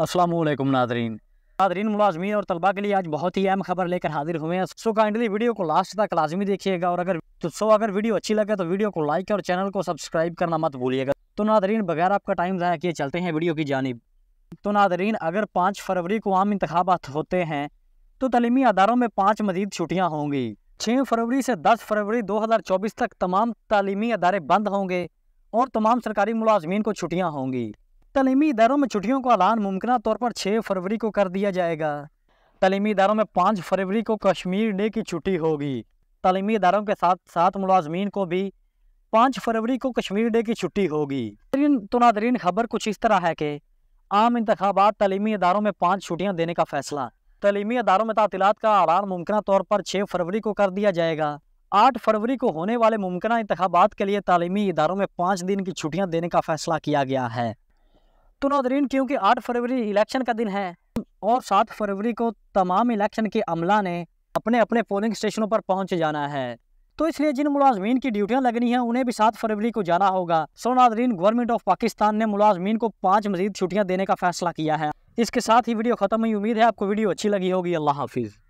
Aslam Nadreen Nadreen मुलाजमी और तलबा के लिए आज बहुत ही अहम खबर लेकर हाजिर हुए हैं सो काइंडली वीडियो को लास्ट तक लाजमी देखिएगा और अगर तो सो अगर वीडियो अच्छी लगे तो वीडियो को लाइक और चैनल को सब्सक्राइब करना मत भूलिएगा तो नादरीन बगैर आपका टाइम ज़ाया किए चलते हैं वीडियो की जानब तो नादरीन अगर पाँच फरवरी को आम इंतबात होते हैं तो तलीमी अदारों में पाँच मजीद छुट्टियाँ होंगी छः फरवरी से दस फरवरी दो हज़ार चौबीस तक तमाम तलीमी अदारे बंद होंगे और तमाम सरकारी मुलाजमीन को छुट्टियाँ होंगी तलीमी इदारों में छुट्टियों का ऐलान मुमकिन तौर पर छः फरवरी को कर दिया जाएगा तलीमी इदारों में पाँच फरवरी को कश्मीर डे की छुट्टी होगी तलीमी इदारों के साथ साथ मुलाजमीन को भी पाँच फरवरी को कश्मीर डे की छुट्टी होगी तो नादरीन खबर कुछ इस तरह है कि आम इंतबात तलीमी इदारों में पाँच छुट्टियाँ देने का फैसला तलीमी इदारों में तातीलत का ऐलान मुमकिन तौर पर छः फरवरी को कर दिया जाएगा आठ फरवरी को होने वाले मुमकिन इंतबात के लिए तलीमी इदारों में पाँच दिन की छुट्टियाँ देने का फैसला किया गया है तो नौदरीन क्योंकि आठ फरवरी इलेक्शन का दिन है और सात फरवरी को तमाम इलेक्शन के अमला ने अपने अपने पोलिंग स्टेशनों पर पहुंच जाना है तो इसलिए जिन मुलाजमीन की ड्यूटियां लगनी हैं उन्हें भी सात फरवरी को जाना होगा सो नादरीन गवर्नमेंट ऑफ पाकिस्तान ने मुलाजमीन को पाँच मजीद छुट्टियाँ देने का फैसला किया है इसके साथ ही वीडियो खत्म हुई उम्मीद है आपको वीडियो अच्छी लगी होगी अल्लाह हाफिज़